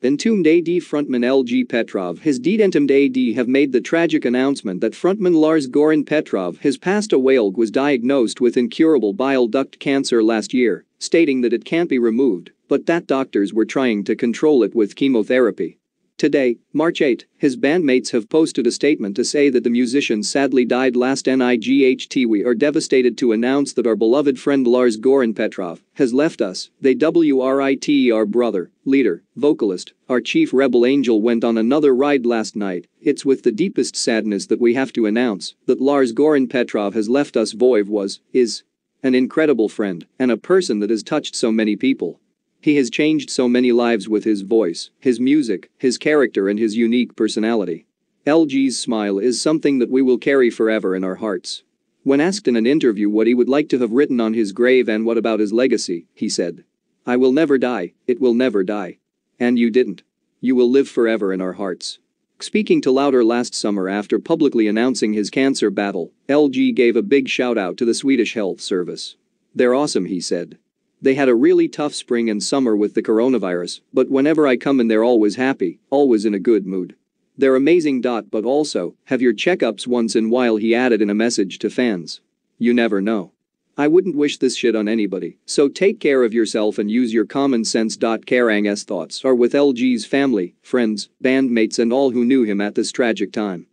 Entombed AD frontman LG Petrov, his Entombed AD have made the tragic announcement that frontman Lars Goran Petrov has passed away. Olg was diagnosed with incurable bile duct cancer last year, stating that it can't be removed, but that doctors were trying to control it with chemotherapy. Today, March 8, his bandmates have posted a statement to say that the musician sadly died last night. We are devastated to announce that our beloved friend Lars Goran Petrov has left us, they WRITE our brother, leader, vocalist, our chief rebel angel went on another ride last night, it's with the deepest sadness that we have to announce that Lars Goran Petrov has left us Voiv was, is, an incredible friend and a person that has touched so many people. He has changed so many lives with his voice, his music, his character and his unique personality. LG's smile is something that we will carry forever in our hearts. When asked in an interview what he would like to have written on his grave and what about his legacy, he said, I will never die, it will never die. And you didn't. You will live forever in our hearts. Speaking to Louder last summer after publicly announcing his cancer battle, LG gave a big shout out to the Swedish Health Service. They're awesome, he said. They had a really tough spring and summer with the coronavirus, but whenever I come in they're always happy, always in a good mood. They're amazing. But also, have your checkups once in while, he added in a message to fans. You never know. I wouldn't wish this shit on anybody, so take care of yourself and use your common sense. Karang's thoughts are with LG's family, friends, bandmates, and all who knew him at this tragic time.